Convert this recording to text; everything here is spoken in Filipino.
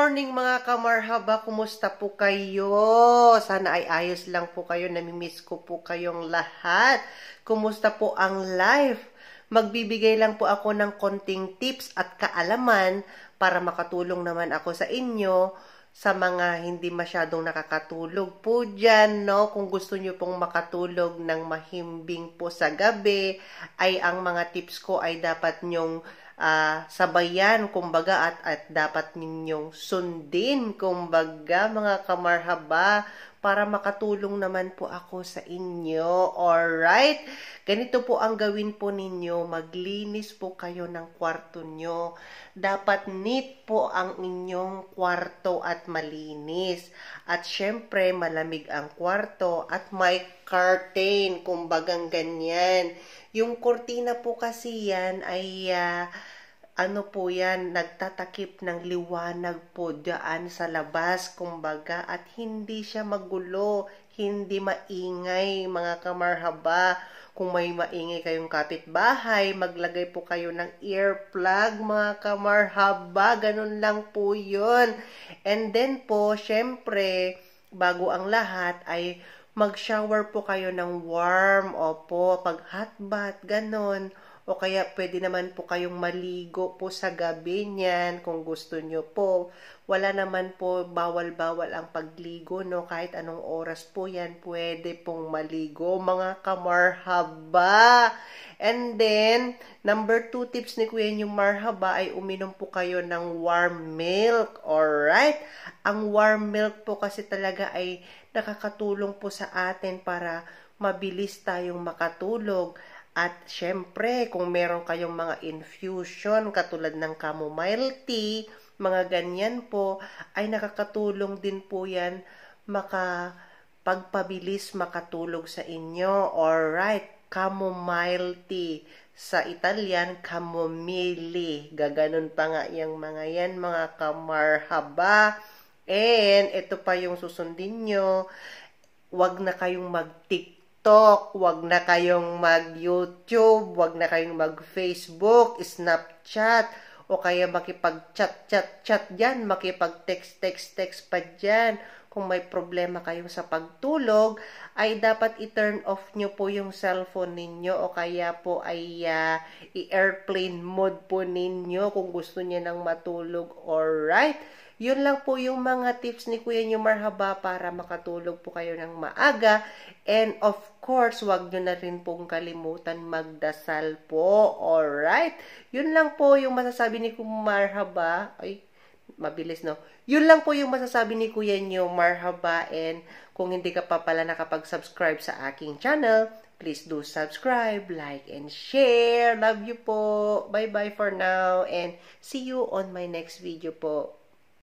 morning mga kamarhaba, kumusta po kayo? Sana ay ayos lang po kayo, namimiss ko po kayong lahat. Kumusta po ang life? Magbibigay lang po ako ng konting tips at kaalaman para makatulong naman ako sa inyo sa mga hindi masyadong nakakatulog po dyan, no? Kung gusto nyo pong makatulog ng mahimbing po sa gabi, ay ang mga tips ko ay dapat nyong uh, ah, sabayan kumbaga at, at dapat ninyong sundin kumbaga mga kamarhaba para makatulong naman po ako sa inyo. All right. Ganito po ang gawin po ninyo. Maglinis po kayo ng kwarto nyo. Dapat neat po ang inyong kwarto at malinis. At syempre, malamig ang kwarto at may curtain, kumbagang ganyan. Yung kortina po kasi yan ay uh, ano po yan, nagtatakip ng liwanag po dyan sa labas, kumbaga, at hindi siya magulo, hindi maingay, mga kamarhaba. Kung may maingay kayong kapitbahay, maglagay po kayo ng earplug, mga kamarhaba, ganun lang po yun. And then po, syempre, bago ang lahat ay mag-shower po kayo ng warm, opo, pag hot bath, ganun. O kaya pwede naman po kayong maligo po sa gabi niyan kung gusto niyo po. Wala naman po bawal-bawal ang pagligo no kahit anong oras po yan pwede pong maligo mga kamarhaba. And then number two tips ni Kuya yung marhaba ay uminom po kayo ng warm milk. All right. Ang warm milk po kasi talaga ay nakakatulong po sa atin para mabilis tayong makatulog at syempre, kung meron kayong mga infusion katulad ng chamomile tea, mga ganyan po, ay nakakatulong din po yan makapagpabilis makatulog sa inyo. Alright, chamomile tea. Sa Italian, chamomile. Gaganon pa nga yung mga yan, mga kamarhaba. And, ito pa yung susundin nyo. Huwag na kayong mag mag-TikTok, wag na kayong mag-YouTube, wag na kayong mag-Facebook, Snapchat, o kaya makipag-chat-chat-chat dyan, makipag-text-text-text pa dyan. Kung may problema kayo sa pagtulog, ay dapat i-turn off nyo po yung cellphone ninyo o kaya po ay uh, i-airplane mode po ninyo kung gusto niya nang matulog. Alright? Yun lang po yung mga tips ni Kuya Nyo Marhaba para makatulog po kayo ng maaga. And of course, wag nyo na rin pong kalimutan magdasal po. Alright? Yun lang po yung masasabi ni Kuya Marhaba. Ay, mabilis no. Yun lang po yung masasabi ni Kuya Nyo Marhaba. And kung hindi ka pa pala nakapag-subscribe sa aking channel, Please do subscribe, like, and share. Love you po. Bye-bye for now. And see you on my next video po.